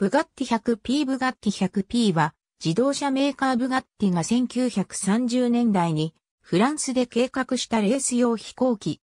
ブガッティ 100P ブガッティ 100P は自動車メーカーブガッティが1930年代にフランスで計画したレース用飛行機。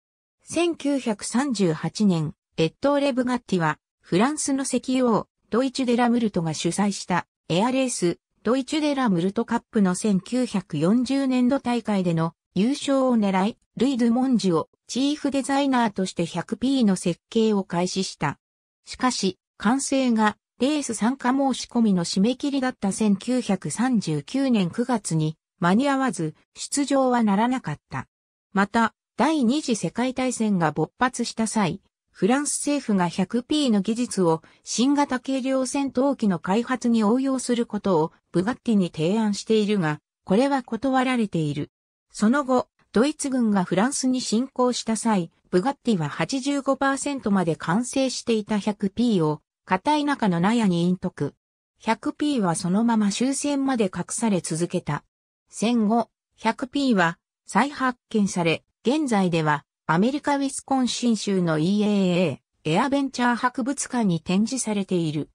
1938年、エットーレ・ブガッティはフランスの石油王、ドイチュ・デラ・ムルトが主催したエアレース、ドイチュ・デラ・ムルトカップの1940年度大会での優勝を狙い、ルイ・ドゥ・モンジをチーフデザイナーとして 100P の設計を開始した。しかし、完成がレース参加申し込みの締め切りだった1939年9月に間に合わず出場はならなかった。また、第二次世界大戦が勃発した際、フランス政府が 100P の技術を新型軽量戦闘機の開発に応用することをブガッティに提案しているが、これは断られている。その後、ドイツ軍がフランスに侵攻した際、ブガッティは85%まで完成していた 100P を片田舎の納屋に隠匿。100P はそのまま終戦まで隠され続けた。戦後、100P は再発見され、現在ではアメリカ・ウィスコンシン州の EAA、エアベンチャー博物館に展示されている。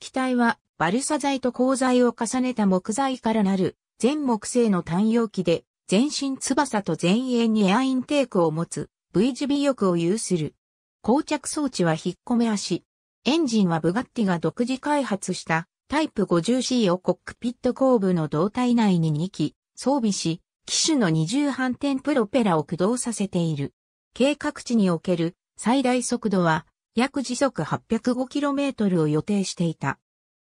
機体はバルサ材と鋼材を重ねた木材からなる全木製の単葉機で全身翼と前衛にエアインテークを持つ V 字尾翼を有する。膠着装置は引っ込め足、エンジンはブガッティが独自開発したタイプ 50C をコックピット後部の胴体内に2機装備し、機種の二重反転プロペラを駆動させている。計画値における最大速度は約時速 805km を予定していた。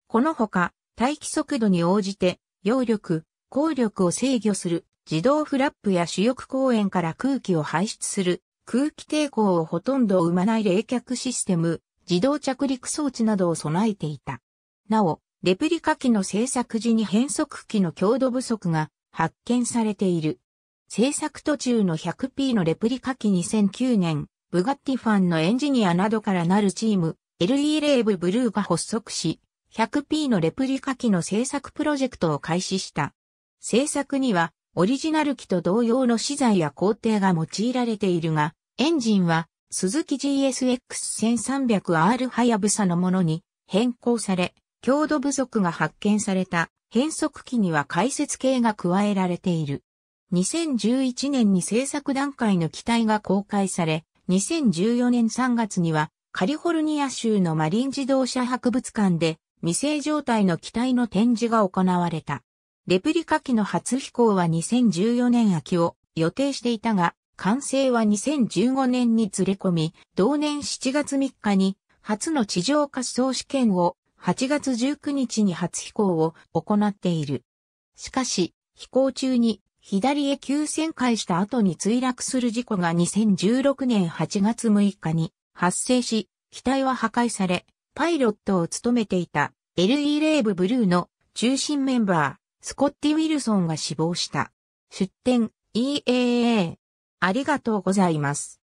このほか、待機速度に応じて、揚力、効力を制御する自動フラップや主翼公園から空気を排出する空気抵抗をほとんど生まない冷却システム、自動着陸装置などを備えていた。なお、レプリカ機の製作時に変速機の強度不足が発見されている。製作途中の 100P のレプリカ機2009年、ブガッティファンのエンジニアなどからなるチーム、LE レーブブルーが発足し、100P のレプリカ機の製作プロジェクトを開始した。製作には、オリジナル機と同様の資材や工程が用いられているが、エンジンは鈴木 GSX1300R ハヤブサのものに変更され、強度不足が発見された変速機には解説系が加えられている。2011年に製作段階の機体が公開され、2014年3月にはカリフォルニア州のマリン自動車博物館で未成状態の機体の展示が行われた。レプリカ機の初飛行は2014年秋を予定していたが、完成は2015年にずれ込み、同年7月3日に初の地上滑走試験を8月19日に初飛行を行っている。しかし、飛行中に左へ急旋回した後に墜落する事故が2016年8月6日に発生し、機体は破壊され、パイロットを務めていた LE レーブブルーの中心メンバー、スコッティ・ウィルソンが死亡した。出展 EAA ありがとうございます。